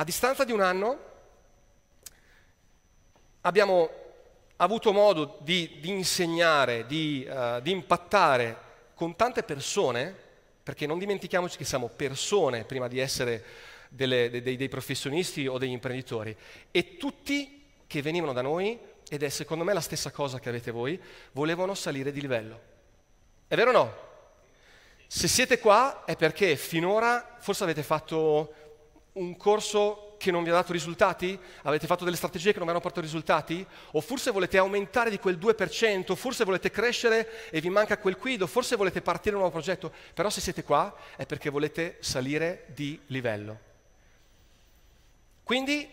A distanza di un anno abbiamo avuto modo di, di insegnare, di, uh, di impattare con tante persone, perché non dimentichiamoci che siamo persone prima di essere delle, dei, dei, professionisti o degli imprenditori e tutti che venivano da noi, ed è secondo me la stessa cosa che avete voi, volevano salire di livello. È vero o no? Se siete qua è perché finora forse avete fatto un corso che non vi ha dato risultati? Avete fatto delle strategie che non vi hanno portato risultati? O forse volete aumentare di quel 2%, forse volete crescere e vi manca quel quid, o forse volete partire un nuovo progetto. Però se siete qua è perché volete salire di livello. Quindi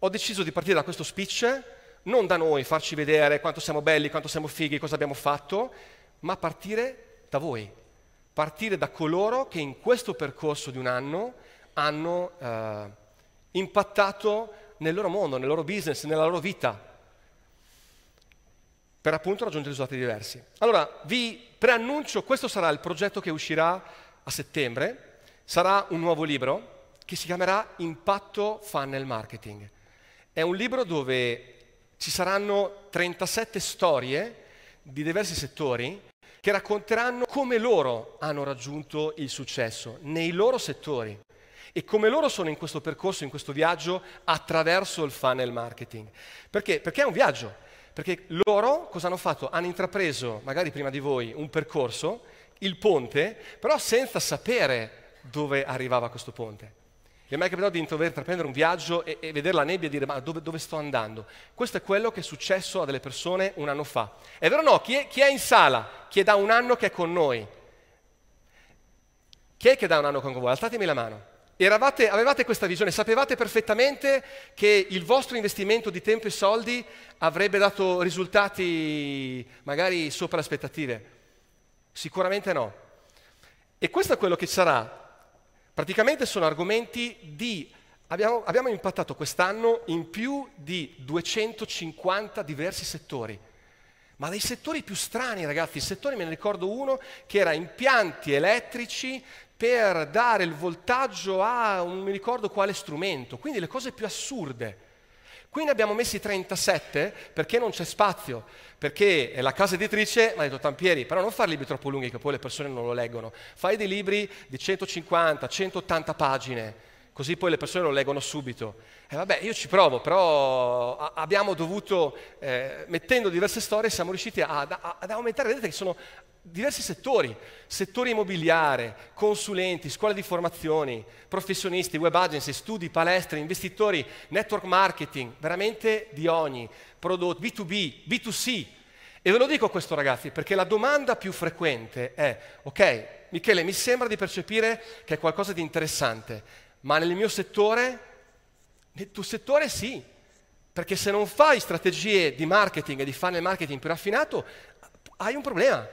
ho deciso di partire da questo speech, non da noi farci vedere quanto siamo belli, quanto siamo fighi, cosa abbiamo fatto, ma partire da voi, partire da coloro che in questo percorso di un anno hanno eh, impattato nel loro mondo, nel loro business, nella loro vita, per appunto raggiungere risultati diversi. Allora, vi preannuncio, questo sarà il progetto che uscirà a settembre, sarà un nuovo libro che si chiamerà Impatto Funnel Marketing. È un libro dove ci saranno 37 storie di diversi settori che racconteranno come loro hanno raggiunto il successo nei loro settori e come loro sono in questo percorso, in questo viaggio attraverso il funnel marketing. Perché? Perché è un viaggio, perché loro cosa hanno fatto? Hanno intrapreso, magari prima di voi, un percorso, il ponte, però senza sapere dove arrivava questo ponte. Vi è mai capitato di intraprendere un viaggio e, e, vedere la nebbia e dire ma dove, dove, sto andando? Questo è quello che è successo a delle persone un anno fa. È vero o no? Chi è, chi è in sala? Chi è da un anno che è con noi? Chi è che da un anno con voi? Altatemi la mano. Eravate, avevate questa visione, sapevate perfettamente che il vostro investimento di tempo e soldi avrebbe dato risultati magari sopra aspettative? Sicuramente no. E questo è quello che sarà. Praticamente sono argomenti di... Abbiamo, abbiamo impattato quest'anno in più di 250 diversi settori ma dei settori più strani, ragazzi. I settori, me ne ricordo uno che era impianti elettrici per dare il voltaggio a non mi ricordo quale strumento, quindi le cose più assurde. Qui ne abbiamo messi 37 perché non c'è spazio, perché la casa editrice mi ha detto Tampieri, però non fare libri troppo lunghi che poi le persone non lo leggono, fai dei libri di 150, 180 pagine, così poi le persone lo leggono subito. E eh, vabbè, io ci provo, però abbiamo dovuto, eh, mettendo diverse storie, siamo riusciti ad, ad aumentare, vedete che sono diversi settori, settore immobiliare, consulenti, scuole di formazione, professionisti, web agency, studi, palestre, investitori, network marketing, veramente di ogni, prodotto, B2B, B2C. E ve lo dico questo ragazzi, perché la domanda più frequente è, ok, Michele, mi sembra di percepire che è qualcosa di interessante, ma nel mio settore, nel tuo settore sì, perché se non fai strategie di marketing e di funnel marketing più raffinato, hai un problema,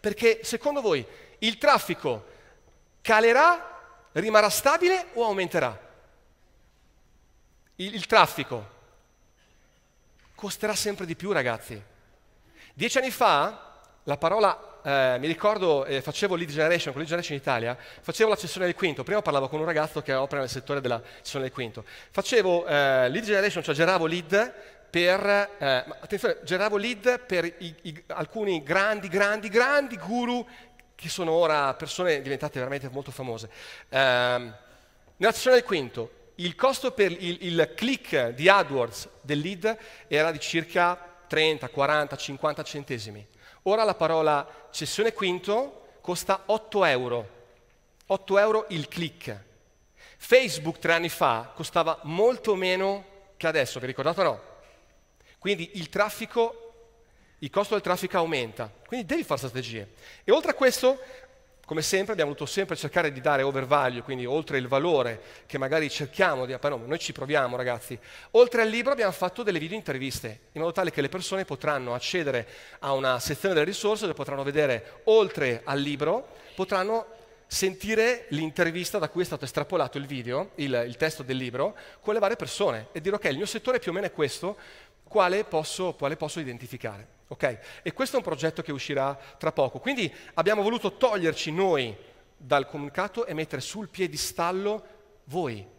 perché secondo voi il traffico calerà, rimarrà stabile o aumenterà? Il, il traffico costerà sempre di più, ragazzi. Dieci anni fa la parola, eh, mi ricordo, eh, facevo lead generation, con lead generation in Italia, facevo la cessione del quinto, prima parlavo con un ragazzo che opera nel settore della cessione del quinto, facevo eh, lead generation, cioè generavo lead per, eh, attenzione, generavo lead per i, i, alcuni grandi, grandi, grandi guru che sono ora persone diventate veramente molto famose. Ehm, nella sessione del quinto, il costo per il, il click di AdWords del lead era di circa 30, 40, 50 centesimi Ora la parola cessione quinto costa 8 euro, 8 euro il click. Facebook tre anni fa costava molto meno che adesso, vi ricordate o no? Quindi il traffico, il costo del traffico aumenta, quindi devi fare strategie. E oltre a questo come sempre abbiamo voluto sempre cercare di dare over value, quindi oltre il valore che magari cerchiamo di apparire, no, noi ci proviamo ragazzi. Oltre al libro abbiamo fatto delle video interviste, in modo tale che le persone potranno accedere a una sezione delle risorse dove potranno vedere oltre al libro, potranno sentire l'intervista da cui è stato estrapolato il video, il, il testo del libro, con le varie persone e dire ok, il mio settore più o meno è questo, quale posso, quale posso identificare? Okay? E questo è un progetto che uscirà tra poco. Quindi abbiamo voluto toglierci noi dal comunicato e mettere sul piedistallo voi,